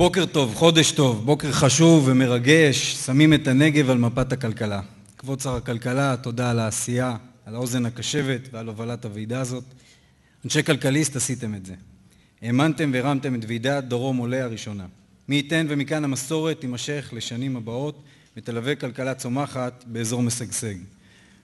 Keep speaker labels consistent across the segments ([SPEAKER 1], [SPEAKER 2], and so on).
[SPEAKER 1] בוקר טוב, חודש טוב, בוקר חשוב ומרגש, שמים את הנגב על מפת הכלכלה. כבוד שר הכלכלה, תודה על העשייה, על האוזן הקשבת ועל הובלת הוועידה הזאת. אנשי כלכליסט עשיתם את זה. האמנתם והרמתם את ועידת דרום עולה הראשונה. מי ייתן ומכאן המסורת תימשך לשנים הבאות ותלווה כלכלה צומחת באזור משגשג.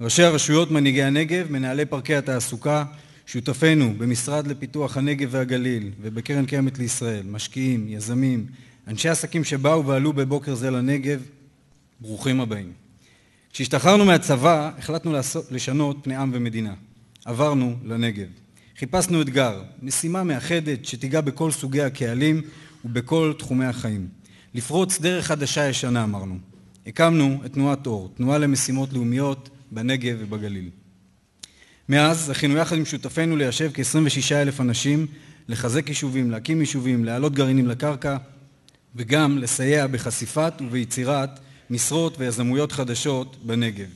[SPEAKER 1] ראשי הרשויות, מנהיגי הנגב, מנהלי פרקי התעסוקה, שותפינו במשרד לפיתוח הנגב והגליל ובקרן קיימת לישראל, משקיעים, יזמים, אנשי עסקים שבאו ועלו בבוקר זה לנגב, ברוכים הבאים. כשהשתחררנו מהצבא החלטנו לשנות פני עם ומדינה. עברנו לנגב. חיפשנו אתגר, משימה מאחדת שתיגע בכל סוגי הקהלים ובכל תחומי החיים. לפרוץ דרך חדשה ישנה אמרנו. הקמנו את תנועת אור, תנועה למשימות לאומיות בנגב ובגליל. מאז זכינו יחד עם שותפינו ליישב כ-26 אלף אנשים, לחזק יישובים, להקים יישובים, להעלות גרעינים לקרקע, וגם לסייע בחשיפת וביצירת משרות ויזמויות חדשות בנגב.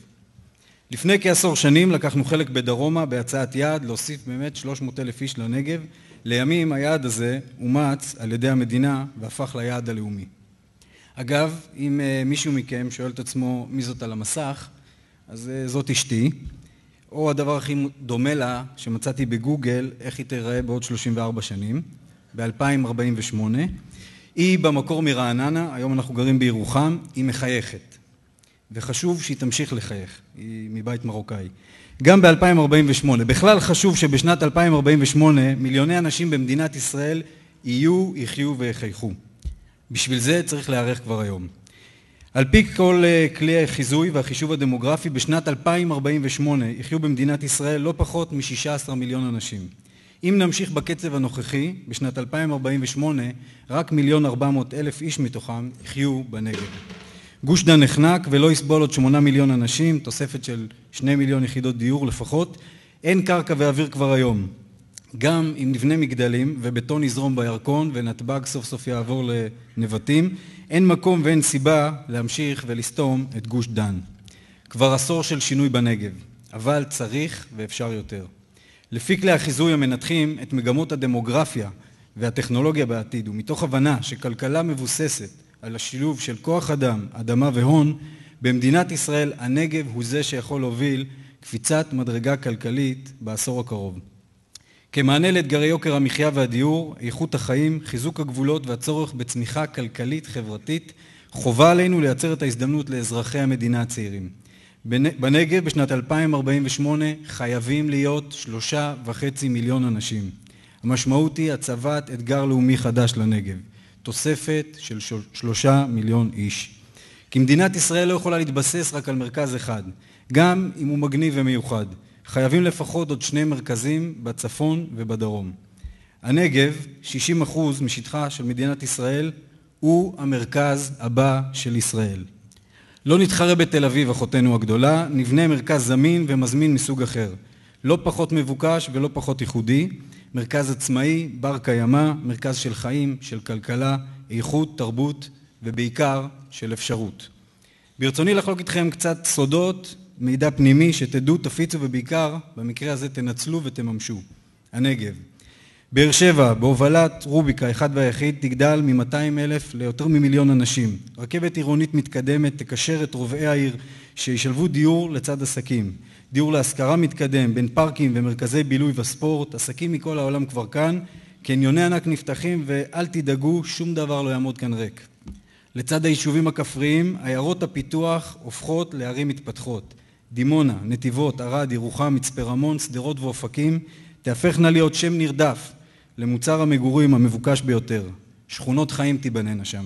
[SPEAKER 1] לפני כעשור שנים לקחנו חלק בדרומה בהצעת יעד להוסיף באמת 300 אלף איש לנגב. לימים היעד הזה אומץ על ידי המדינה והפך ליעד הלאומי. אגב, אם אה, מישהו מכם שואל את עצמו מי זאת על המסך, אז אה, זאת אשתי. או הדבר הכי דומה לה, שמצאתי בגוגל, איך היא תיראה בעוד 34 שנים, ב-2048. היא במקור מרעננה, היום אנחנו גרים בירוחם, היא מחייכת. וחשוב שהיא תמשיך לחייך, היא מבית מרוקאי. גם ב-2048. בכלל חשוב שבשנת 2048 מיליוני אנשים במדינת ישראל יהיו, יחיו ויחייכו. בשביל זה צריך להיערך כבר היום. על פי כל אה, כלי החיזוי והחישוב הדמוגרפי, בשנת 2048 יחיו במדינת ישראל לא פחות מ-16 מיליון אנשים. אם נמשיך בקצב הנוכחי, בשנת 2048 רק מיליון 400 אלף איש מתוכם יחיו בנגב. גוש דן נחנק ולא יסבול עוד 8 מיליון אנשים, תוספת של 2 מיליון יחידות דיור לפחות. אין קרקע ואוויר כבר היום. גם אם נבנה מגדלים ובטון יזרום בירקון ונתב"ג סוף סוף יעבור לנבטים, אין מקום ואין סיבה להמשיך ולסתום את גוש דן. כבר עשור של שינוי בנגב, אבל צריך ואפשר יותר. לפי כלי החיזוי המנתחים את מגמות הדמוגרפיה והטכנולוגיה בעתיד, ומתוך הבנה שכלכלה מבוססת על השילוב של כוח אדם, אדמה והון, במדינת ישראל הנגב הוא זה שיכול להוביל קפיצת מדרגה כלכלית בעשור הקרוב. כמענה לאתגרי יוקר המחיה והדיור, איכות החיים, חיזוק הגבולות והצורך בצמיחה כלכלית חברתית, חובה עלינו לייצר את ההזדמנות לאזרחי המדינה הצעירים. בנגב בשנת 2048 חייבים להיות שלושה וחצי מיליון אנשים. המשמעות היא הצבת אתגר לאומי חדש לנגב, תוספת של שלושה מיליון איש. כי מדינת ישראל לא יכולה להתבסס רק על מרכז אחד, גם אם הוא מגניב ומיוחד. חייבים לפחות עוד שני מרכזים בצפון ובדרום. הנגב, 60% משטחה של מדינת ישראל, הוא המרכז הבא של ישראל. לא נתחרה בתל אביב, אחותנו הגדולה, נבנה מרכז זמין ומזמין מסוג אחר. לא פחות מבוקש ולא פחות ייחודי, מרכז עצמאי, בר קיימא, מרכז של חיים, של כלכלה, איכות, תרבות ובעיקר של אפשרות. ברצוני לחלוק איתכם קצת סודות מידע פנימי שתדעו, תפיצו ובעיקר, במקרה הזה תנצלו ותממשו. הנגב. באר שבע, בהובלת רוביקה, אחד והיחיד, תגדל מ-200 אלף ליותר ממיליון אנשים. רכבת עירונית מתקדמת תקשר את רובעי העיר שישלבו דיור לצד עסקים. דיור להשכרה מתקדם בין פארקים ומרכזי בילוי וספורט, עסקים מכל העולם כבר כאן, קניוני ענק נפתחים ואל תדאגו, שום דבר לא יעמוד כאן ריק. לצד היישובים הכפריים, עיירות הפיתוח הופכות לערים מתפתחות. דימונה, נתיבות, ערד, ירוחם, מצפה רמון, שדרות ואופקים תהפכנה להיות שם נרדף למוצר המגורים המבוקש ביותר. שכונות חיים תיבננה שם.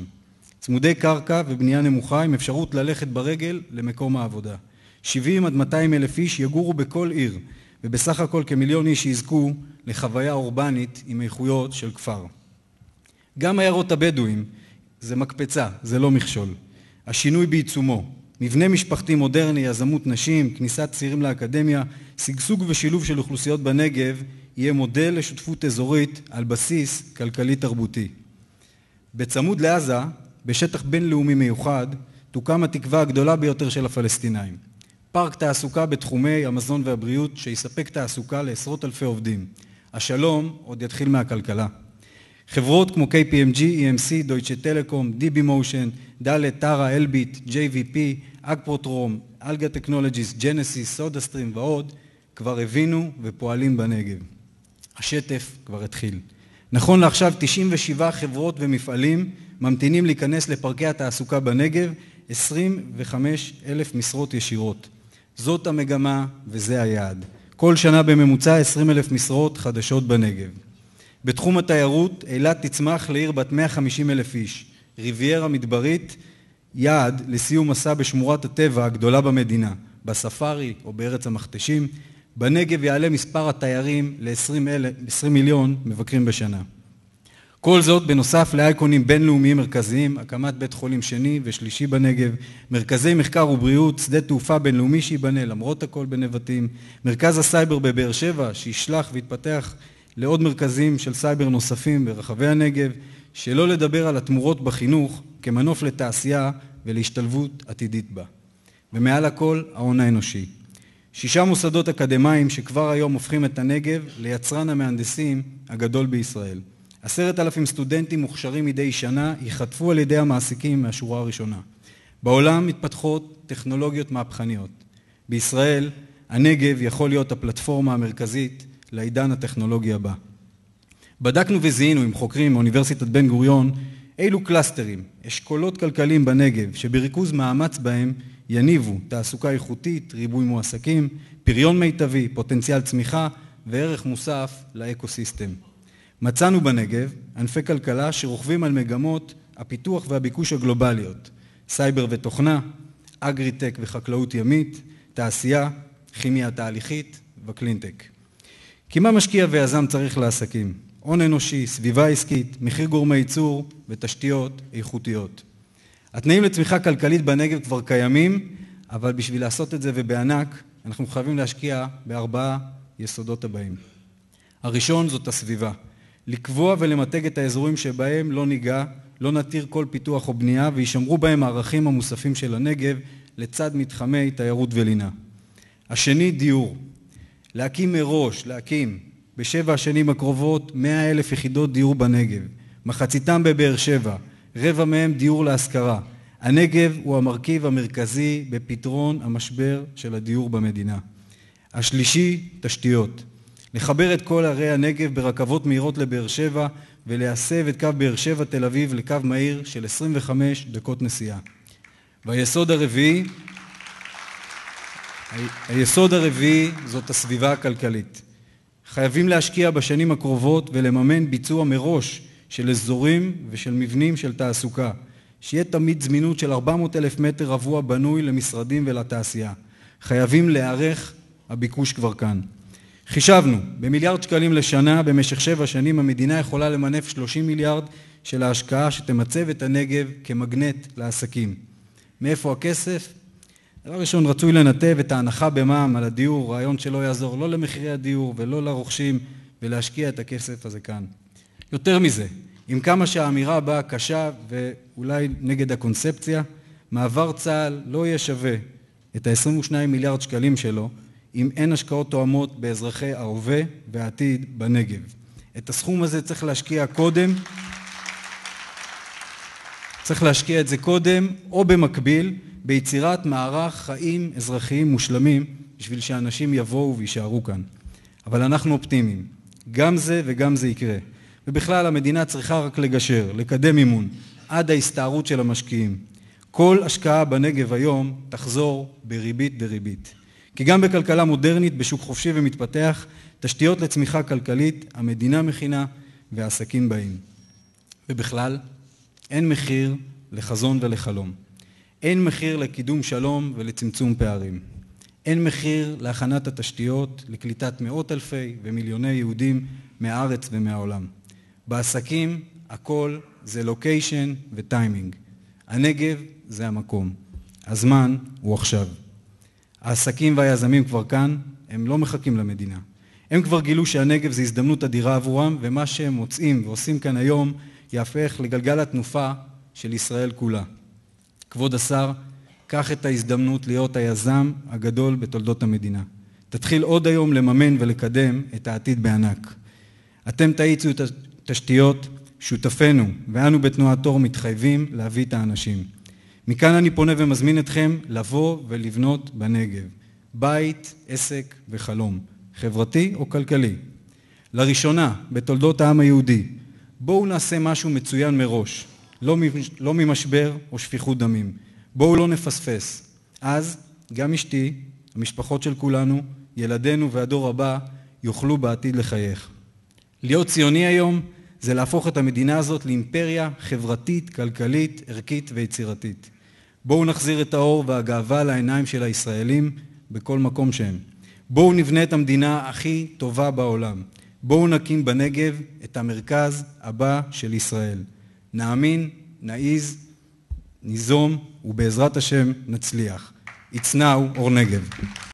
[SPEAKER 1] צמודי קרקע ובנייה נמוכה עם אפשרות ללכת ברגל למקום העבודה. 70 עד 200 אלף איש יגורו בכל עיר, ובסך הכל כמיליון איש יזכו לחוויה אורבנית עם איכויות של כפר. גם עיירות הבדואים זה מקפצה, זה לא מכשול. השינוי בעיצומו. מבנה משפחתי מודרני, יזמות נשים, כניסת צעירים לאקדמיה, שגשוג ושילוב של אוכלוסיות בנגב יהיה מודל לשותפות אזורית על בסיס כלכלי-תרבותי. בצמוד לעזה, בשטח בינלאומי מיוחד, תוקם התקווה הגדולה ביותר של הפלסטינאים. פארק תעסוקה בתחומי המזון והבריאות שיספק תעסוקה לעשרות אלפי עובדים. השלום עוד יתחיל מהכלכלה. חברות כמו KPMG, EMC, דויטשה טלקום, DB מושן, דלת, טרה, אלביט, JVP, אגפרוטרום, אלגה טכנולוגיס, ג'נסיס, סודה סטרים ועוד, כבר הבינו ופועלים בנגב. השטף כבר התחיל. נכון לעכשיו 97 חברות ומפעלים ממתינים להיכנס לפרקי התעסוקה בנגב, 25 אלף משרות ישירות. זאת המגמה וזה היעד. כל שנה בממוצע 20 אלף משרות חדשות בנגב. בתחום התיירות, אילת תצמח לעיר בת 150 אלף איש, ריביירה מדברית, יעד לסיום מסע בשמורת הטבע הגדולה במדינה, בספארי או בארץ המכתשים. בנגב יעלה מספר התיירים ל-20 מיליון מבקרים בשנה. כל זאת בנוסף לאייקונים בינלאומיים מרכזיים, הקמת בית חולים שני ושלישי בנגב, מרכזי מחקר ובריאות, שדה תעופה בינלאומי שייבנה למרות הכל בנבטים, מרכז הסייבר בבאר שבע שישלח ויתפתח לעוד מרכזים של סייבר נוספים ברחבי הנגב, שלא לדבר על התמורות בחינוך כמנוף לתעשייה ולהשתלבות עתידית בה. ומעל הכל, ההון האנושי. שישה מוסדות אקדמיים שכבר היום הופכים את הנגב ליצרן המהנדסים הגדול בישראל. עשרת אלפים סטודנטים מוכשרים מדי שנה ייחטפו על ידי המעסיקים מהשורה הראשונה. בעולם מתפתחות טכנולוגיות מהפכניות. בישראל, הנגב יכול להיות הפלטפורמה המרכזית לעידן הטכנולוגי הבא. בדקנו וזיהינו עם חוקרים מאוניברסיטת בן גוריון אילו קלסטרים, אשכולות כלכליים בנגב, שבריכוז מאמץ בהם יניבו תעסוקה איכותית, ריבוי מועסקים, פריון מיטבי, פוטנציאל צמיחה וערך מוסף לאקוסיסטם. מצאנו בנגב ענפי כלכלה שרוכבים על מגמות הפיתוח והביקוש הגלובליות, סייבר ותוכנה, אגריטק וחקלאות ימית, תעשייה, כימיה תהליכית וקלינטק. כי מה משקיע ויזם צריך לעסקים? הון אנושי, סביבה עסקית, מחיר גורמי ייצור ותשתיות איכותיות. התנאים לצמיחה כלכלית בנגב כבר קיימים, אבל בשביל לעשות את זה ובענק, אנחנו חייבים להשקיע בארבעה יסודות הבאים. הראשון זאת הסביבה. לקבוע ולמתג את האזורים שבהם לא ניגע, לא נתיר כל פיתוח או בנייה, ויישמרו בהם הערכים המוספים של הנגב לצד מתחמי תיירות ולינה. השני, דיור. להקים מראש, להקים, בשבע השנים הקרובות, 100 אלף יחידות דיור בנגב, מחציתם בבאר שבע, רבע מהם דיור להשכרה. הנגב הוא המרכיב המרכזי בפתרון המשבר של הדיור במדינה. השלישי, תשתיות. לחבר את כל ערי הנגב ברכבות מהירות לבאר שבע ולהסב את קו באר שבע תל אביב לקו מהיר של 25 דקות נסיעה. והיסוד הרביעי היסוד הרביעי זאת הסביבה הכלכלית. חייבים להשקיע בשנים הקרובות ולממן ביצוע מראש של אזורים ושל מבנים של תעסוקה. שיהיה תמיד זמינות של 400 אלף מטר רבוע בנוי למשרדים ולתעשייה. חייבים להיערך, הביקוש כבר כאן. חישבנו, במיליארד שקלים לשנה במשך שבע שנים המדינה יכולה למנף 30 מיליארד של ההשקעה שתמצב את הנגב כמגנט לעסקים. מאיפה הכסף? דבר ראשון, רצוי לנתב את ההנחה במע"מ על הדיור, רעיון שלא יעזור לא למחירי הדיור ולא לרוכשים, ולהשקיע את הכסף הזה כאן. יותר מזה, עם כמה שהאמירה באה קשה ואולי נגד הקונספציה, מעבר צה"ל לא יהיה שווה את ה-22 מיליארד שקלים שלו אם אין השקעות תואמות באזרחי ההווה והעתיד בנגב. את הסכום הזה צריך להשקיע קודם צריך להשקיע את זה קודם, או במקביל, ביצירת מערך חיים אזרחיים מושלמים, בשביל שאנשים יבואו ויישארו כאן. אבל אנחנו אופטימיים. גם זה וגם זה יקרה. ובכלל, המדינה צריכה רק לגשר, לקדם מימון, עד ההסתערות של המשקיעים. כל השקעה בנגב היום תחזור בריבית דריבית. כי גם בכלכלה מודרנית, בשוק חופשי ומתפתח, תשתיות לצמיחה כלכלית, המדינה מכינה והעסקים באים. ובכלל, אין מחיר לחזון ולחלום. אין מחיר לקידום שלום ולצמצום פערים. אין מחיר להכנת התשתיות לקליטת מאות אלפי ומיליוני יהודים מהארץ ומהעולם. בעסקים הכל זה לוקיישן וטיימינג. הנגב זה המקום. הזמן הוא עכשיו. העסקים והיזמים כבר כאן, הם לא מחכים למדינה. הם כבר גילו שהנגב זה הזדמנות אדירה עבורם, ומה שהם מוצאים ועושים כאן היום יהפך לגלגל התנופה של ישראל כולה. כבוד השר, קח את ההזדמנות להיות היזם הגדול בתולדות המדינה. תתחיל עוד היום לממן ולקדם את העתיד בענק. אתם תאיצו את התשתיות, שותפינו, ואנו בתנועת אור מתחייבים להביא את האנשים. מכאן אני פונה ומזמין אתכם לבוא ולבנות בנגב. בית, עסק וחלום, חברתי או כלכלי. לראשונה בתולדות העם היהודי בואו נעשה משהו מצוין מראש, לא, לא ממשבר או שפיכות דמים. בואו לא נפספס. אז גם אשתי, המשפחות של כולנו, ילדינו והדור הבא יוכלו בעתיד לחייך. להיות ציוני היום זה להפוך את המדינה הזאת לאימפריה חברתית, כלכלית, ערכית ויצירתית. בואו נחזיר את האור והגאווה לעיניים של הישראלים בכל מקום שהם. בואו נבנה את המדינה הכי טובה בעולם. בואו נקים בנגב את המרכז הבא של ישראל. נאמין, נעיז, ניזום, ובעזרת השם נצליח. It's now or נגב.